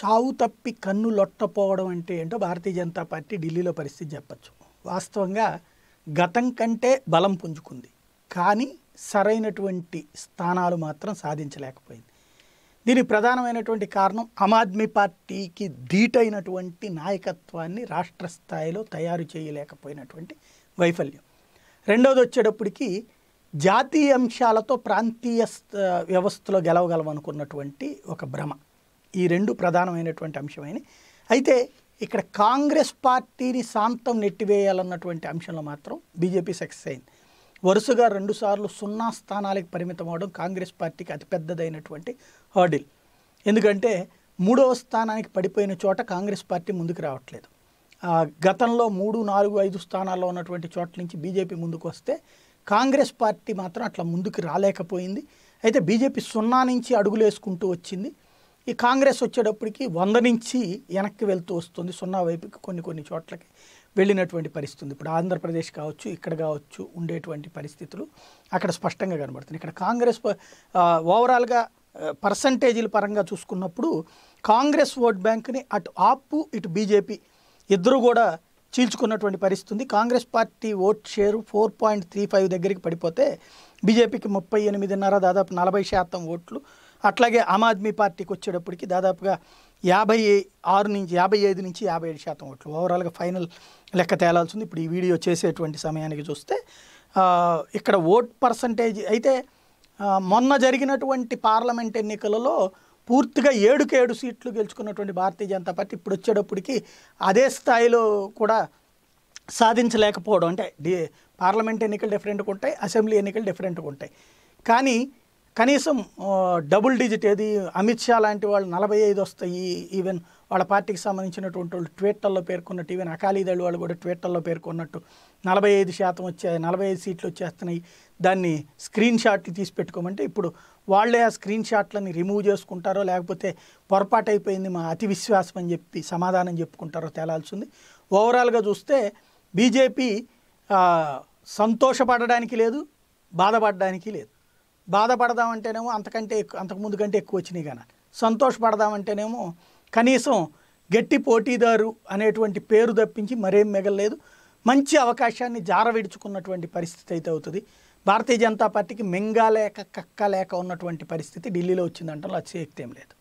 చావు తప్పి కన్ను లొట్టపోవడం అంటే ఏంటో భారతీయ జనతా పార్టీ ఢిల్లీలో పరిస్థితి చెప్పచ్చు వాస్తవంగా గతం కంటే బలం పుంజుకుంది కానీ సరైనటువంటి స్థానాలు మాత్రం సాధించలేకపోయింది దీని ప్రధానమైనటువంటి కారణం ఆమ్ ఆద్మీ పార్టీకి ధీటైనటువంటి నాయకత్వాన్ని రాష్ట్ర స్థాయిలో తయారు చేయలేకపోయినటువంటి వైఫల్యం రెండవది వచ్చేటప్పటికి జాతీయ అంశాలతో ప్రాంతీయ వ్యవస్థలో గెలవగలవనుకున్నటువంటి ఒక భ్రమ ఈ రెండు ప్రధానమైనటువంటి అంశమైనవి అయితే ఇక్కడ కాంగ్రెస్ పార్టీని శాంతం నెట్టివేయాలన్నటువంటి అంశంలో మాత్రం బీజేపీ సక్సెస్ అయింది వరుసగా రెండుసార్లు సున్నా స్థానాలకు పరిమితం అవడం కాంగ్రెస్ పార్టీకి అతిపెద్దదైనటువంటి హర్డిల్ ఎందుకంటే మూడవ స్థానానికి పడిపోయిన చోట కాంగ్రెస్ పార్టీ ముందుకు రావట్లేదు గతంలో మూడు నాలుగు ఐదు స్థానాల్లో ఉన్నటువంటి చోట్ల నుంచి బీజేపీ ముందుకు వస్తే కాంగ్రెస్ పార్టీ మాత్రం అట్లా ముందుకు రాలేకపోయింది అయితే బీజేపీ సున్నా నుంచి అడుగులు వేసుకుంటూ వచ్చింది ఈ కాంగ్రెస్ వచ్చేటప్పటికి వంద నుంచి వెనక్కి వెళ్తూ వస్తుంది సున్నా వైపుకి కొన్ని కొన్ని చోట్లకి వెళ్ళినటువంటి పరిస్థితి ఇప్పుడు ఆంధ్రప్రదేశ్ కావచ్చు ఇక్కడ కావచ్చు ఉండేటువంటి పరిస్థితులు అక్కడ స్పష్టంగా కనబడుతుంది ఇక్కడ కాంగ్రెస్ ఓవరాల్గా పర్సంటేజీల పరంగా చూసుకున్నప్పుడు కాంగ్రెస్ ఓట్ బ్యాంక్ని అటు ఆపు ఇటు బీజేపీ ఇద్దరు కూడా చీల్చుకున్నటువంటి పరిస్థితి ఉంది Congress party vote share four point three five దగ్గరికి పడిపోతే బీజేపీకి ముప్పై ఎనిమిదిన్నర దాదాపు నలభై శాతం ఓట్లు అట్లాగే ఆమ్ ఆద్మీ పార్టీకి వచ్చేటప్పటికి దాదాపుగా యాభై ఆరు నుంచి యాభై ఐదు నుంచి యాభై ఏడు శాతం ఓట్లు ఓవరాల్గా ఫైనల్ లెక్క తేలాల్సి ఉంది ఇప్పుడు ఈ వీడియో చేసేటువంటి సమయానికి చూస్తే ఇక్కడ ఓట్ పర్సంటేజ్ అయితే మొన్న జరిగినటువంటి పార్లమెంట్ ఎన్నికలలో పూర్తిగా ఏడుకి ఏడు సీట్లు గెలుచుకున్నటువంటి భారతీయ జనతా పార్టీ ఇప్పుడు వచ్చేటప్పటికి అదే స్థాయిలో కూడా సాధించలేకపోవడం అంటే పార్లమెంట్ ఎన్నికలు డిఫరెంట్గా ఉంటాయి అసెంబ్లీ ఎన్నికలు డిఫరెంట్గా ఉంటాయి కానీ కనీసం డబుల్ డిజిట్ ఏది అమిత్ షా లాంటి వాళ్ళు నలభై ఐదు వస్తాయి ఈవెన్ వాళ్ళ పార్టీకి సంబంధించినటువంటి వాళ్ళు ట్విట్టర్లో పేర్కొన్నట్టు ఈవెన్ అకాలీదళ వాళ్ళు కూడా ట్విట్టర్లో పేర్కొన్నట్టు నలభై ఐదు శాతం వచ్చే నలభై ఐదు సీట్లు వచ్చేస్తున్నాయి దాన్ని స్క్రీన్ షాట్లు తీసి పెట్టుకోమంటే ఇప్పుడు వాళ్ళే ఆ స్క్రీన్ షాట్లని రిమూవ్ చేసుకుంటారో లేకపోతే పొరపాటు అయిపోయింది మా అతి విశ్వాసం అని చెప్పి సమాధానం చెప్పుకుంటారో తేలాల్సింది ఓవరాల్గా చూస్తే బీజేపీ సంతోషపడడానికి లేదు బాధపడడానికి లేదు బాధపడదామంటేనేమో అంతకంటే ఎక్కువ అంతకుముందు కంటే ఎక్కువ వచ్చినాయి కానీ సంతోషపడదామంటేనేమో కనీసం గట్టి పోటీదారు అనేటువంటి పేరు తప్పించి మరేం మిగలలేదు మంచి అవకాశాన్ని జారవిడుచుకున్నటువంటి పరిస్థితి అయితే అవుతుంది భారతీయ జనతా పార్టీకి మింగాలేక కక్కలేక ఉన్నటువంటి పరిస్థితి ఢిల్లీలో వచ్చిందంటే అతిశయక్తి ఏం లేదు